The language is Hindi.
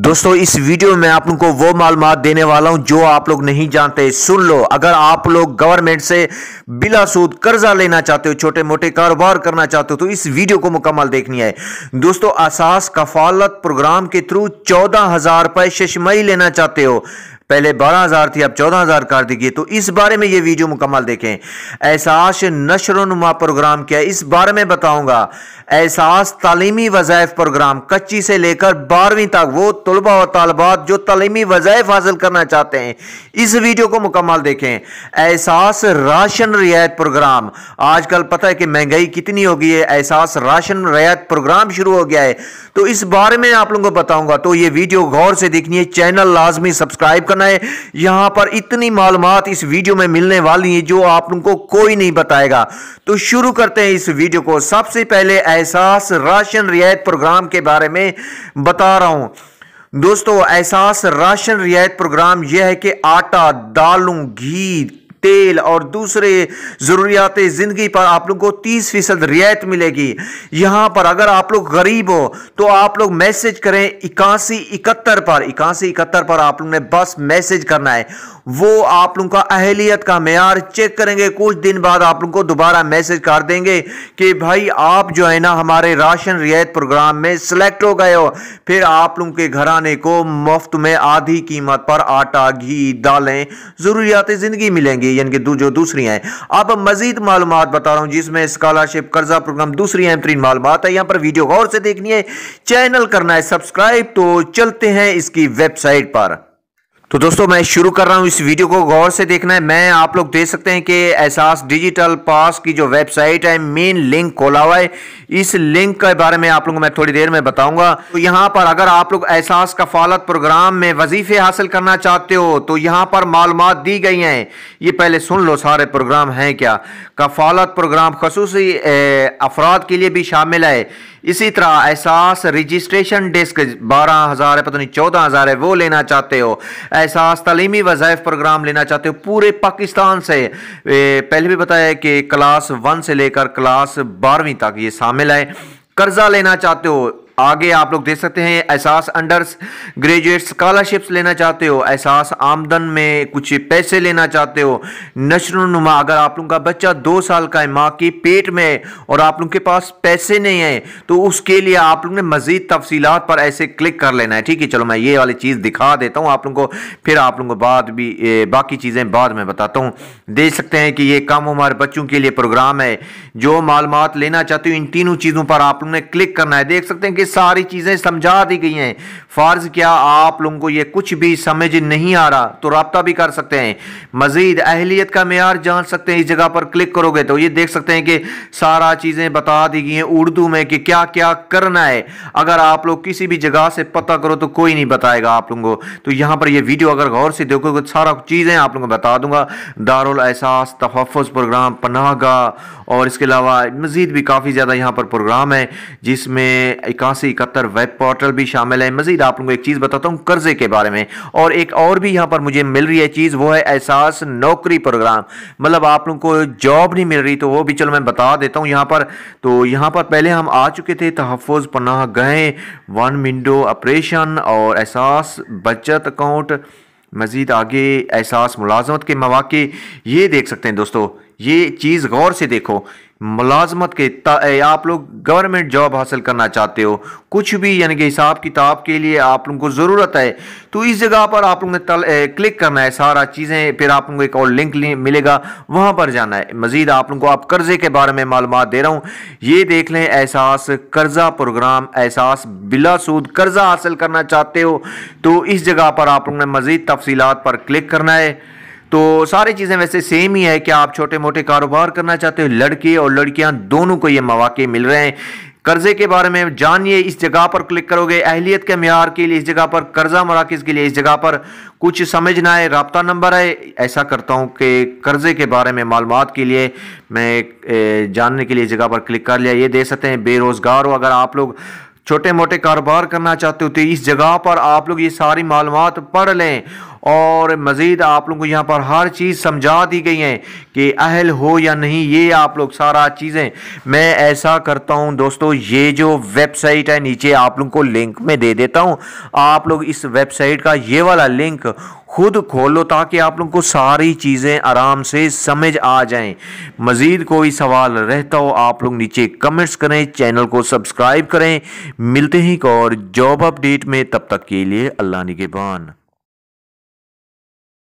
दोस्तों इस वीडियो में आप लोग को वो मालूम देने वाला हूं जो आप लोग नहीं जानते सुन लो अगर आप लोग गवर्नमेंट से बिला सूद कर्जा लेना चाहते हो छोटे मोटे कारोबार करना चाहते हो तो इस वीडियो को मुकम्मल देखनी है दोस्तों असास कफालत प्रोग्राम के थ्रू चौदह हजार रुपए शशमई लेना चाहते हो पहले बारह हज़ार थी अब चौदह हज़ार कर दी गई तो इस बारे में ये वीडियो मुकम्मल देखें एहसास नशरनुमा प्रोग्राम क्या इस बारे में बताऊंगा एहसास तालीमी वज़ायफ प्रोग्राम कच्ची से लेकर बारहवीं तक वो तलबा और तलबात जो तलीमी वज़ायफ हासिल करना चाहते हैं इस वीडियो को मुकम्मल देखें एहसास राशन रियायत प्रोग्राम आजकल पता है कि महंगाई कितनी हो गई है एहसास राशन रियायत प्रोग्राम शुरू हो गया है तो इस बारे में आप लोगों को बताऊंगा तो ये वीडियो गौर से देखनी है चैनल लाजमी सब्सक्राइब करना करना है यहां पर इतनी मालूम इस वीडियो में मिलने वाली है जो आप उनको कोई नहीं बताएगा तो शुरू करते हैं इस वीडियो को सबसे पहले एहसास राशन रियायत प्रोग्राम के बारे में बता रहा हूं दोस्तों एहसास राशन रियायत प्रोग्राम यह है कि आटा दालों घी तेल और दूसरे ज़रूरियात ज़िंदगी पर आप लोग को तीस फीसद रियायत मिलेगी यहां पर अगर आप लोग गरीब हो तो आप लोग मैसेज करें इक्यासी इकहत्तर पर इक्यासी इकहत्तर पर आप लोग ने बस मैसेज करना है वो आप लोग का अहलियत का मैार चेक करेंगे कुछ दिन बाद आप लोग को दोबारा मैसेज कर देंगे कि भाई आप जो है ना हमारे राशन रियायत प्रोग्राम में सेलेक्ट हो गए हो फिर आप लोग के घराने को मुफ्त में आधी कीमत पर आटा घी दालें ज़रूरियात ज़िंदगी मिलेंगी होंगी यानी कि जो दूसरी हैं अब मजीद मालूम बता रहा हूँ जिसमें स्कॉलरशिप कर्जा प्रोग्राम दूसरी अहम तरीन मालूम है यहाँ पर वीडियो गौर से देखनी है चैनल करना है सब्सक्राइब तो चलते हैं इसकी वेबसाइट पर तो दोस्तों मैं शुरू कर रहा हूं इस वीडियो को गौर से देखना है मैं आप लोग देख सकते हैं कि एहसास डिजिटल पास की जो वेबसाइट है मेन लिंक खोला हुआ है इस लिंक के बारे में आप लोगों को मैं थोड़ी देर में बताऊंगा तो यहां पर अगर आप लोग एहसास कफालत प्रोग्राम में वजीफे हासिल करना चाहते हो तो यहां पर मालूम दी गई हैं ये पहले सुन लो सारे प्रोग्राम हैं क्या कफालत प्रोग्राम खसूस अफराद के लिए भी शामिल है इसी तरह एहसास रजिस्ट्रेशन डेस्क बारह हज़ार है पता नहीं चौदह हज़ार है वो लेना चाहते हो एहसास तलीमी वज़ाइफ प्रोग्राम लेना चाहते हो पूरे पाकिस्तान से पहले भी बताया कि क्लास वन से लेकर क्लास बारहवीं तक ये शामिल है कर्जा लेना चाहते हो आगे आप लोग देख सकते हैं एहसास अंडर ग्रेजुएट स्कॉलरशिप्स लेना चाहते हो एहसास आमदन में कुछ पैसे लेना चाहते हो नशरुनुमा अगर आप लोगों का बच्चा दो साल का है माँ की पेट में और आप लोग के पास पैसे नहीं है तो उसके लिए आप लोग ने मजीद तफसीत पर ऐसे क्लिक कर लेना है ठीक है चलो मैं ये वाली चीज़ दिखा देता हूँ आप लोग को फिर आप लोगों को बाद भी ए, बाकी चीज़ें बाद में बताता हूँ देख सकते हैं कि ये कम उम्र बच्चों के लिए प्रोग्राम है जो मालूम लेना चाहते हो इन तीनों चीज़ों पर आप लोग ने क्लिक करना है देख सकते हैं कि सारी चीज़ें समझा दी गई हैं फ़र्ज़ क्या आप लोगों को ये कुछ भी समझ नहीं आ रहा तो रबता भी कर सकते हैं मज़ीद अहलियत का मैार जान सकते हैं इस जगह पर क्लिक करोगे तो ये देख सकते हैं कि सारा चीज़ें बता दी गई हैं उर्दू में कि क्या क्या करना है अगर आप लोग किसी भी जगह से पता करो तो कोई नहीं बताएगा आप लोगों को तो यहाँ पर यह वीडियो अगर गौर से देखोगे तो सारा चीज़ें आप लोगों को बता दूंगा दारुल एहसास तहफ़ प्रोग्राम पनाहगा और इसके अलावा मज़ीद भी काफ़ी ज़्यादा यहाँ पर प्रोग्राम है जिसमें इक्यासी से इकहत्तर वेब पोर्टल भी शामिल है मजीद आप लोगों को एक चीज़ बताता हूँ कर्जे के बारे में और एक और भी यहाँ पर मुझे मिल रही है चीज़ वो है एहसास नौकरी प्रोग्राम मतलब आप लोगों को जॉब नहीं मिल रही तो वो भी चलो मैं बता देता हूँ यहाँ पर तो यहाँ पर पहले हम आ चुके थे तहफ़ पनाह गए वन विंडो ऑपरेशन और एहसास बचत अकाउंट मज़ीद आगे एहसास मुलाजमत के मौाक़े ये देख सकते हैं दोस्तों ये चीज़ गौर से देखो मुलाजमत के आप लोग गवर्नमेंट जॉब हासिल करना चाहते हो कुछ भी यानी कि हिसाब किताब के लिए आप लोगों को ज़रूरत है तो इस जगह पर आप लोगों ने क्लिक करना है सारा चीज़ें फिर आप लोगों को एक और लिंक मिलेगा वहाँ पर जाना है मजीद आप लोगों को आप कर्ज़े के बारे में मालूम दे रहा हूँ ये देख लें एहसास कर्ज़ा प्रोग्राम एहसास बिला सूद कर्ज़ा हासिल करना चाहते हो तो इस जगह पर आप लोगों ने मज़ीद तफसीत पर क्लिक करना है तो सारी चीज़ें वैसे सेम ही है कि आप छोटे मोटे कारोबार करना चाहते हो लड़के और लड़कियां दोनों को ये मौाक़े मिल रहे हैं कर्जे के बारे में जानिए इस जगह पर क्लिक करोगे अहलियत के मैार के लिए इस जगह पर कर्जा मराकज़ के लिए इस जगह पर कुछ समझना है रबता नंबर है ऐसा करता हूँ कि कर्जे के बारे में मालूम के लिए मैं जानने के लिए इस जगह पर क्लिक कर लिया ये दे सकते हैं बेरोज़गार हो अगर आप लोग छोटे मोटे कारोबार करना चाहते हो तो इस जगह पर आप लोग ये सारी मालूम पढ़ लें और मज़ीद आप लोगों को यहाँ पर हर चीज़ समझा दी गई है कि अहल हो या नहीं ये आप लोग सारा चीज़ें मैं ऐसा करता हूँ दोस्तों ये जो वेबसाइट है नीचे आप लोगों को लिंक में दे देता हूँ आप लोग इस वेबसाइट का ये वाला लिंक खुद खोलो ताकि आप लोग को सारी चीज़ें आराम से समझ आ जाएं मज़ीद कोई सवाल रहता हो आप लोग नीचे कमेंट्स करें चैनल को सब्सक्राइब करें मिलते हैं एक और जॉब अपडेट में तब तक के लिए अल्लाह निगेबान